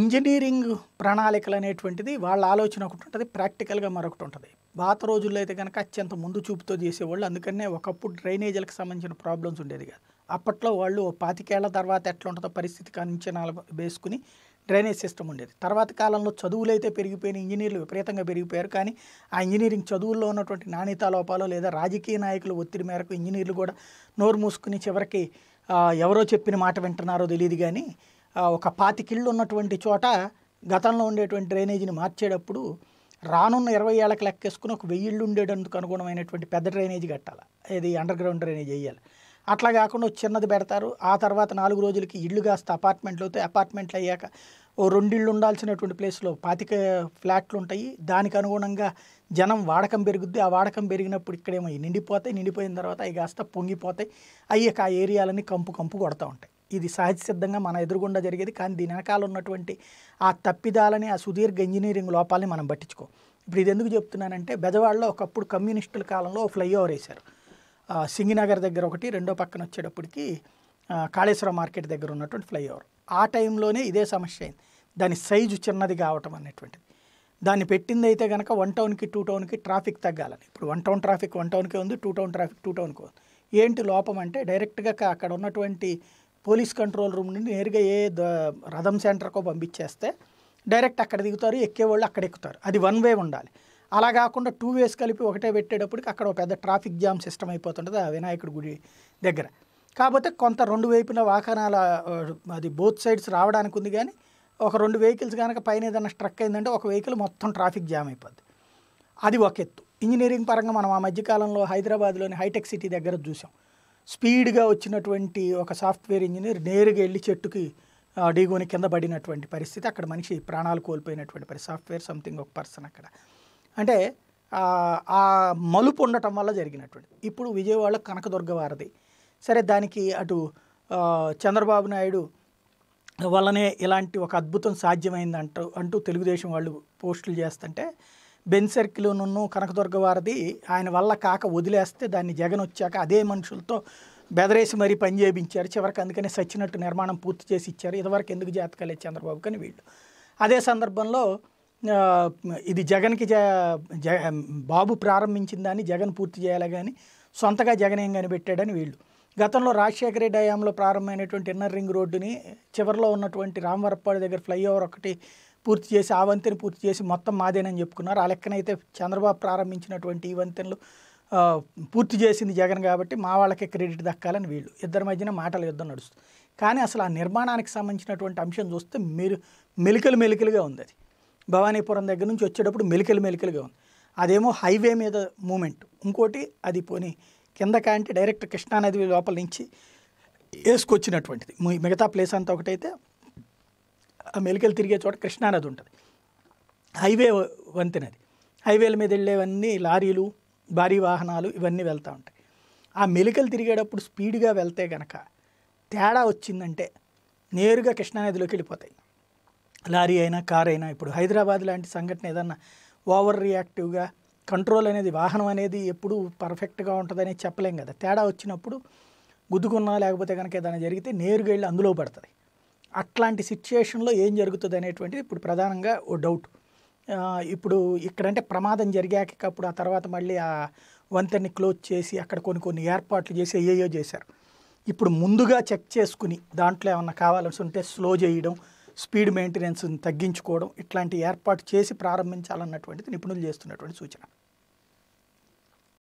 engineering ప్రణాళికలు అనేటువంటిది వాళ్ళ ఆలోచన ఒకటి ఉంటుంది ప్రాక్టికల్గా మరొకటి ఉంటుంది పాత రోజుల్లో అయితే కనుక అత్యంత ముందు చూపుతో చేసేవాళ్ళు అందుకనే ఒకప్పుడు డ్రైనేజీలకు సంబంధించిన ప్రాబ్లమ్స్ ఉండేది కాదు అప్పట్లో వాళ్ళు పాతికేళ్ల తర్వాత ఎట్లా ఉంటుందో పరిస్థితి అంచనాలు వేసుకుని డ్రైనేజ్ సిస్టమ్ ఉండేది తర్వాత కాలంలో చదువులు అయితే పెరిగిపోయిన ఇంజనీర్లు విపరీతంగా పెరిగిపోయారు కానీ ఆ ఇంజనీరింగ్ చదువుల్లో ఉన్నటువంటి నాణ్యత లోపాలు లేదా రాజకీయ నాయకుల ఒత్తిడి మేరకు ఇంజనీర్లు కూడా నోరు మూసుకుని చివరికి ఎవరో చెప్పిన మాట వింటున్నారో తెలియదు కానీ ఒక పాతికిళ్ళు ఉన్నటువంటి చోట గతంలో ఉండేటువంటి డ్రైనేజీని మార్చేటప్పుడు రానున్న ఇరవై ఏళ్ళకి లెక్కేసుకుని ఒక వెయ్యిళ్ళు ఉండేటందుకు అనుగుణమైనటువంటి పెద్ద డ్రైనేజీ కట్టాలి ఇది అండర్ గ్రౌండ్ డ్రైనేజ్ వేయాలి అట్లా కాకుండా చిన్నది పెడతారు ఆ తర్వాత నాలుగు రోజులకి ఇళ్ళు కాస్త అపార్ట్మెంట్లు అవుతాయి అపార్ట్మెంట్లు అయ్యాక ఓ రెండిళ్ళు ఉండాల్సినటువంటి ప్లేస్లో పాతిక ఫ్లాట్లు ఉంటాయి దానికి అనుగుణంగా జనం వాడకం పెరుగుద్ది ఆ వాడకం పెరిగినప్పుడు ఇక్కడేమో నిండిపోతాయి నిండిపోయిన తర్వాత అవి కాస్త పొంగిపోతాయి అవి ఆ ఏరియాలని కంపు కంపు కొడతా ఉంటాయి ఇది సహజ సిద్ధంగా మన ఎదురుగుండా జరిగేది కానీ దీని వెనకాల ఉన్నటువంటి ఆ తప్పిదాలని ఆ సుదీర్ఘ ఇంజనీరింగ్ లోపాలని మనం పట్టించుకో ఇప్పుడు ఇది ఎందుకు చెప్తున్నానంటే బెజవాడలో ఒకప్పుడు కమ్యూనిస్టుల కాలంలో ఫ్లైఓవర్ వేశారు సింగినగర్ దగ్గర ఒకటి రెండో పక్కన వచ్చేటప్పటికి కాళేశ్వరం మార్కెట్ దగ్గర ఉన్నటువంటి ఫ్లైఓవర్ ఆ టైంలోనే ఇదే సమస్య అయింది దాని సైజు చిన్నది కావటం అనేటువంటిది దాన్ని పెట్టింది అయితే కనుక వన్ టౌన్కి టూ టౌన్కి ట్రాఫిక్ తగ్గాలని ఇప్పుడు వన్ టౌన్ ట్రాఫిక్ వన్ టౌన్కే ఉంది టూ టౌన్ ట్రాఫిక్ టూ టౌన్కి ఉంది ఏంటి లోపం అంటే డైరెక్ట్గా అక్కడ ఉన్నటువంటి పోలీస్ కంట్రోల్ రూమ్ నుండి నేరుగా ఏ రథం సెంటర్కో పంపించేస్తే డైరెక్ట్ అక్కడ దిగుతారు ఎక్కేవాళ్ళు అక్కడ ఎక్కుతారు అది వన్ వే ఉండాలి అలా కాకుండా టూ వేస్ కలిపి ఒకటే పెట్టేటప్పటికి అక్కడ ఒక పెద్ద ట్రాఫిక్ జామ్ సిస్టమ్ అయిపోతుంటుంది ఆ వినాయకుడి గుడి దగ్గర కాకపోతే కొంత రెండు వైపున వాహనాల అది బోత్ సైడ్స్ రావడానికి ఉంది కానీ ఒక రెండు వెహికల్స్ కనుక పైన ఏదైనా స్ట్రక్ అయిందంటే ఒక వెహికల్ మొత్తం ట్రాఫిక్ జామ్ అయిపోద్ది అది ఒక ఎత్తు ఇంజనీరింగ్ పరంగా మనం ఆ మధ్యకాలంలో హైదరాబాద్లోని హైటెక్ సిటీ దగ్గర చూసాం స్పీడ్గా వచ్చినటువంటి ఒక సాఫ్ట్వేర్ ఇంజనీర్ నేరుగా వెళ్ళి చెట్టుకి డీగోని కింద పడినటువంటి పరిస్థితి అక్కడ మనిషి ప్రాణాలు కోల్పోయినటువంటి పరిస్థితి సాఫ్ట్వేర్ సంథింగ్ ఒక పర్సన్ అక్కడ అంటే ఆ మలుపు ఉండటం వల్ల జరిగినటువంటి ఇప్పుడు విజయవాడ కనకదుర్గ వారది సరే దానికి అటు చంద్రబాబు నాయుడు వల్లనే ఇలాంటి ఒక అద్భుతం సాధ్యమైందంటూ అంటూ తెలుగుదేశం వాళ్ళు పోస్టులు చేస్తుంటే బెన్ సర్కిల్ను కనకదుర్గ వారిది ఆయన వల్ల కాక వదిలేస్తే దాన్ని జగన్ వచ్చాక అదే మనుషులతో బెదరేసి మరీ పని చేయించారు చివరికి అందుకనే సచ్చినట్టు నిర్మాణం పూర్తి చేసి ఇచ్చారు ఇదివరకు ఎందుకు జాతకాలే చంద్రబాబు కానీ వీళ్ళు అదే సందర్భంలో ఇది జగన్కి జ బాబు ప్రారంభించిందని జగన్ పూర్తి చేయాలి కానీ సొంతగా జగన్ ఏం కనిపెట్టాడని వీళ్ళు గతంలో రాజశేఖర రెడ్డి హయాంలో ప్రారంభమైనటువంటి ఇన్నర్ రింగ్ రోడ్డుని చివరిలో ఉన్నటువంటి రామవరపాడు దగ్గర ఫ్లైఓవర్ ఒకటి పూర్తి చేసి ఆ వంతెన పూర్తి చేసి మొత్తం మాదేనని చెప్పుకున్నారు ఆ లెక్కనైతే చంద్రబాబు ప్రారంభించినటువంటి ఈ వంతెనలు పూర్తి చేసింది జగన్ కాబట్టి మా వాళ్ళకే క్రెడిట్ దక్కాలని వీళ్ళు ఇద్దరి మధ్యన మాటలు యుద్ధం నడుస్తుంది కానీ అసలు ఆ నిర్మాణానికి సంబంధించినటువంటి అంశం చూస్తే మీరు మెలికలు మెలికలుగా ఉంది అది భవానీపురం దగ్గర నుంచి వచ్చేటప్పుడు మెలికలు మెలికలుగా ఉంది అదేమో హైవే మీద మూమెంట్ ఇంకోటి అది పోనీ కింద కాంటే డైరెక్ట్ కృష్ణానది లోపల నుంచి వేసుకొచ్చినటువంటిది మిగతా ప్లేస్ అంతా ఒకటైతే ఆ మెలికలు తిరిగే చోట కృష్ణానది ఉంటుంది హైవే వంతెనది హైవేల మీద వెళ్ళేవన్నీ లారీలు భారీ వాహనాలు ఇవన్నీ వెళ్తూ ఉంటాయి ఆ మెలికలు తిరిగేటప్పుడు స్పీడ్గా వెళ్తే గనక తేడా వచ్చిందంటే నేరుగా కృష్ణానదిలోకి వెళ్ళిపోతాయి లారీ అయినా కార్ అయినా ఇప్పుడు హైదరాబాద్ లాంటి సంఘటన ఏదన్నా ఓవర్ రియాక్టివ్గా కంట్రోల్ అనేది వాహనం అనేది ఎప్పుడు పర్ఫెక్ట్గా ఉంటుందని చెప్పలేం కదా తేడా వచ్చినప్పుడు గుద్దుకున్నా లేకపోతే కనుక ఏదైనా జరిగితే నేరుగా వెళ్ళి అందులో పడుతుంది అట్లాంటి సిచ్యుయేషన్లో ఏం జరుగుతుంది అనేటువంటిది ఇప్పుడు ప్రధానంగా ఓ డౌట్ ఇప్పుడు ఇక్కడంటే ప్రమాదం జరిగాక అప్పుడు ఆ తర్వాత మళ్ళీ ఆ వంతెన్ని క్లోజ్ చేసి అక్కడ కొన్ని కొన్ని ఏర్పాట్లు చేసి ఏయో చేశారు ఇప్పుడు ముందుగా చెక్ చేసుకుని దాంట్లో ఏమన్నా కావాల్సి ఉంటే స్లో చేయడం స్పీడ్ మెయింటెనెన్స్ తగ్గించుకోవడం ఇట్లాంటి ఏర్పాటు చేసి ప్రారంభించాలన్నటువంటిది నిపుణులు చేస్తున్నటువంటి సూచన